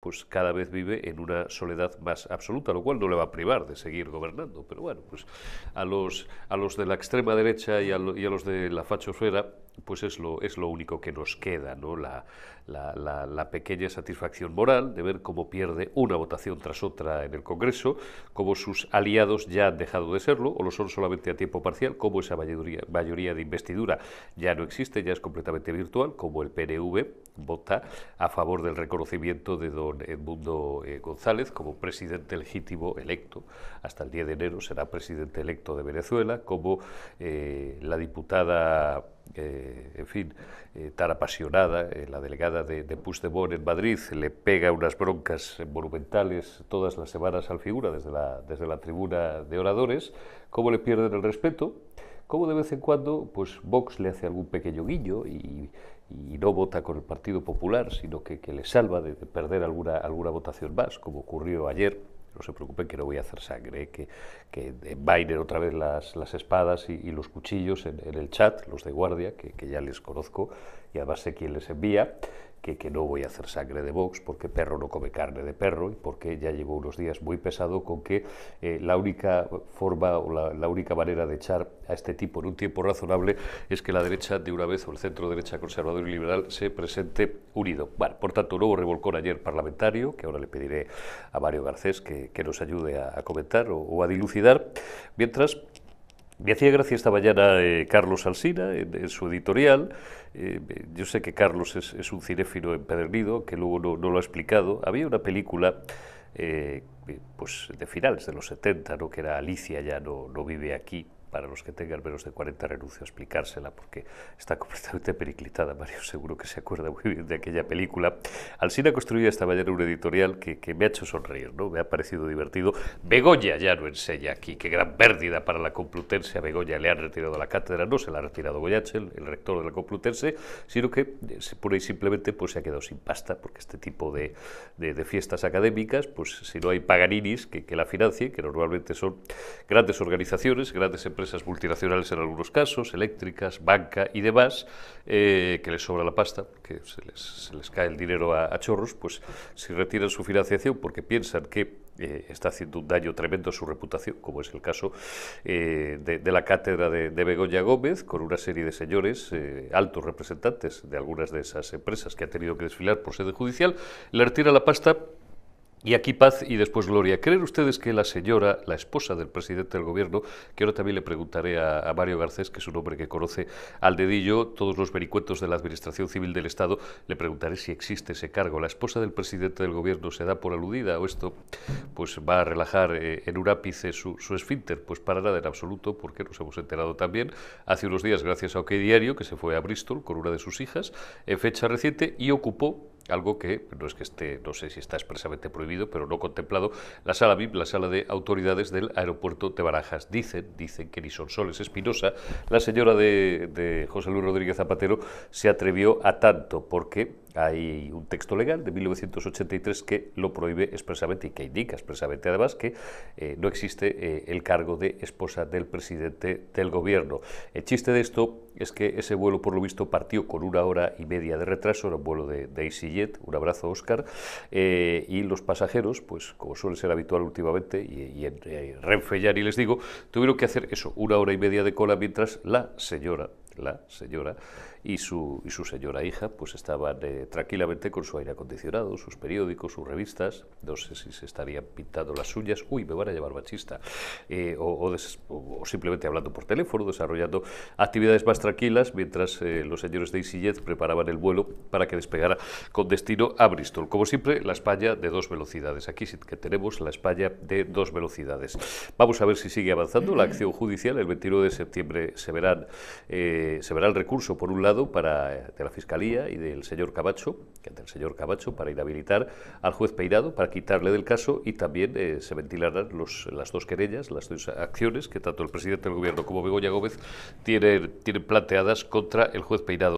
pues cada vez vive en una soledad más absoluta, lo cual no le va a privar de seguir gobernando. Pero bueno, pues a los, a los de la extrema derecha y a, los de la fachosfera, pues es lo, es lo único que nos queda, ¿no? La, pequeña satisfacción moral de ver cómo pierde una votación tras otra en el Congreso, cómo sus aliados ya han dejado de serlo o lo son solamente a tiempo parcial, cómo esa mayoría, mayoría de investidura ya no existe, ya es completamente virtual, como el PNV vota a favor del reconocimiento de con Edmundo eh, González como presidente legítimo electo. Hasta el 10 de enero será presidente electo de Venezuela, como eh, la diputada, eh, en fin, tan apasionada, la delegada de, de Puigdemont en Madrid, le pega unas broncas monumentales todas las semanas al figura desde la, desde la tribuna de oradores, cómo le pierden el respeto como de vez en cuando pues Vox le hace algún pequeño guiño y, no vota con el Partido Popular, sino que, le salva de, perder alguna, alguna votación más, como ocurrió ayer. No se preocupen que no voy a hacer sangre, que, que otra vez las, espadas y, los cuchillos en, el chat, los de guardia, que, que ya les conozco y además sé quién les envía que, no voy a hacer sangre de box porque perro no come carne de perro y porque ya llevo unos días muy pesado con que eh, la única forma o la, única manera de echar a este tipo en un tiempo razonable es que la derecha de una vez o el centro derecha conservador y liberal se presente unido. Bueno, por tanto, nuevo revolcón ayer parlamentario, que ahora le pediré a Mario Garcés que, nos ayude a, comentar o a dilucidar, mientras me hacía gracia esta mañana Carlos Alsina en, su editorial. Eh, yo sé que Carlos es, un cinéfilo empedernido, que luego no, lo ha explicado. Había una película eh, pues de finales de los 70, ¿no? que era Alicia ya no, no vive aquí, para los que tengan menos de 40 renuncio a explicársela porque está completamente periclitada. Mario seguro que se acuerda muy bien de aquella película. Alcina construía esta mañana un editorial que, que, me ha hecho sonreír, ¿no? Me ha parecido divertido. Begoña ya no enseña aquí. Qué gran pérdida para la Complutense. A Begoña le han retirado la cátedra. No se la ha retirado Goyache, el, rector de la Complutense, sino que eh, por ahí simplemente pues, se ha quedado sin pasta porque este tipo de, de, fiestas académicas, pues si no hay paganinis que, que la financie, que normalmente son grandes organizaciones, grandes empresas, empresas multinacionales en algunos casos, eléctricas, banca y demás, eh, que les sobra la pasta, que se les, cae el dinero a, chorros, pues si retiran su financiación porque piensan que eh, está haciendo un daño tremendo a su reputación, como es el caso eh, de, la cátedra de, de, Begoña Gómez, con una serie de señores, altos representantes de algunas de esas empresas que ha tenido que desfilar por sede judicial, le retira la pasta y aquí paz y después gloria. ¿Creen ustedes que la señora, la esposa del presidente del gobierno, que ahora también le preguntaré a, Mario Garcés, que es un hombre que conoce al dedillo todos los vericuetos de la Administración Civil del Estado, le preguntaré si existe ese cargo. ¿La esposa del presidente del gobierno se da por aludida o esto pues va a relajar eh, en un ápice su, su, esfínter? Pues para nada en absoluto, porque nos hemos enterado también hace unos días, gracias a OK Diario, que se fue a Bristol con una de sus hijas en fecha reciente y ocupó algo que no es que esté, no sé si está expresamente prohibido, pero no contemplado, la sala VIP, la sala de autoridades del aeropuerto de Barajas. Dicen, dicen que ni soles. Espinosa, la señora de, de José Luis Rodríguez Zapatero, se atrevió a tanto, porque hay un texto legal de 1983 que lo prohíbe expresamente y que indica expresamente además que eh, no existe eh, el cargo de esposa del presidente del gobierno. El chiste de esto es que ese vuelo, por lo visto, partió con una hora y media de retraso, era un vuelo de, daisy un abrazo Oscar, eh, y los pasajeros, pues como suele ser habitual últimamente, y, en Renfe ya les digo, tuvieron que hacer eso, una hora y media de cola mientras la señora la señora, y su, y su señora hija, pues estaban eh, tranquilamente con su aire acondicionado, sus periódicos, sus revistas, no sé si se estarían pintando las suyas, uy, me van a llevar bachista, eh, o, o simplemente hablando por teléfono, desarrollando actividades más tranquilas mientras eh, los señores de EasyJet preparaban el vuelo para que despegara con destino a Bristol. Como siempre, la España de dos velocidades. Aquí sí que tenemos la España de dos velocidades. Vamos a ver si sigue avanzando la acción judicial. El 21 de septiembre se, eh, se verá el recurso, por un lado, para, eh, de la Fiscalía y del señor Cabacho, del señor Cabacho, para inhabilitar al juez Peinado, para quitarle del caso y también se ventilarán las dos querellas, las dos acciones que tanto presidente del gobierno como Begoña Gómez tiene tienen planteadas contra el juez Peinado.